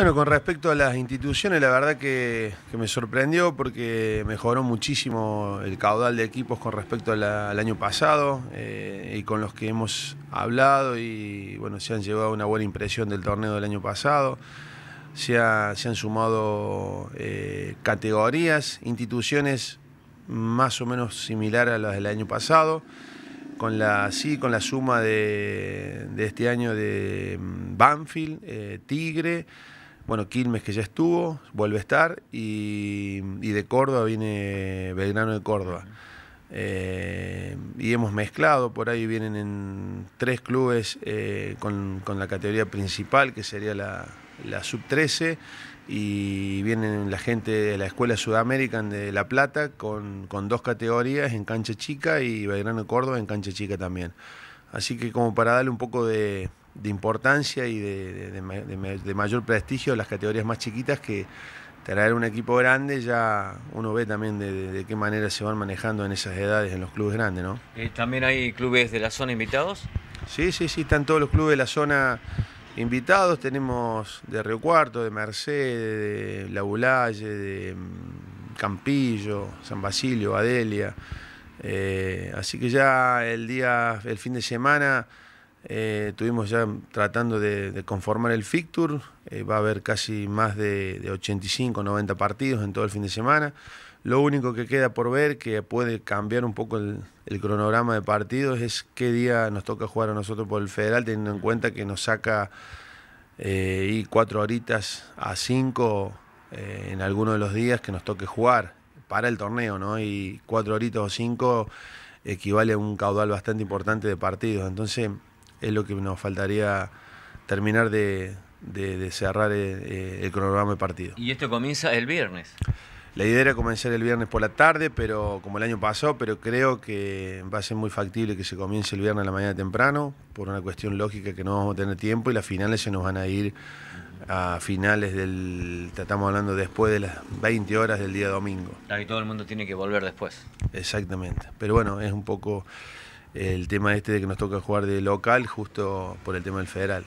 Bueno, con respecto a las instituciones, la verdad que, me sorprendió porque mejoró muchísimo el caudal de equipos con respecto al año pasado eh, y con los que hemos hablado y bueno, se han llevado una buena impresión del torneo del año pasado. Se, han sumado eh, categorías, instituciones más o menos similares a las del año pasado con la, sí, con la suma de, este año de mm, Banfield, eh, Tigre, bueno, Quilmes que ya estuvo, vuelve a estar, y, de Córdoba viene Belgrano de Córdoba. Eh, y hemos mezclado, por ahí vienen en tres clubes eh, con, la categoría principal, que sería la, sub-13, y vienen la gente de la Escuela Sudamericana de La Plata con, con dos categorías en cancha chica y Belgrano de Córdoba en cancha chica también. Así que como para darle un poco de, de importancia y de, mayor prestigio las categorías más chiquitas que traer un equipo grande ya uno ve también de, qué manera se van manejando en esas edades en los clubes grandes, ¿no? Eh, ¿También hay clubes de la zona invitados? Sí, sí, sí, están todos los clubes de la zona invitados. Tenemos de Río Cuarto, de Mercedes, de Bulalle, de mm, Campillo, San Basilio, Adelia. Eh, así que ya el día, el fin de semana estuvimos eh, ya tratando de, conformar el fixture, eh, va a haber casi más de, 85, 90 partidos en todo el fin de semana. Lo único que queda por ver, que puede cambiar un poco el, cronograma de partidos, es qué día nos toca jugar a nosotros por el federal, teniendo en cuenta que nos saca eh, y cuatro horitas a 5 en alguno de los días que nos toque jugar para el torneo, ¿no? Y cuatro horitas o cinco equivale a un caudal bastante importante de partidos. Entonces, es lo que nos faltaría terminar de, cerrar eh, eh, el, cronograma de partido. ¿Y esto comienza el viernes? La idea era comenzar el viernes por la tarde, pero como el año pasado, pero creo que va a ser muy factible que se comience el viernes a la mañana temprano, por una cuestión lógica que no vamos a tener tiempo y las finales se nos van a ir a finales del, estamos hablando después de las 20 horas del día domingo. Y todo el mundo tiene que volver después. Exactamente, pero bueno, es un poco el tema este de que nos toca jugar de local justo por el tema del federal.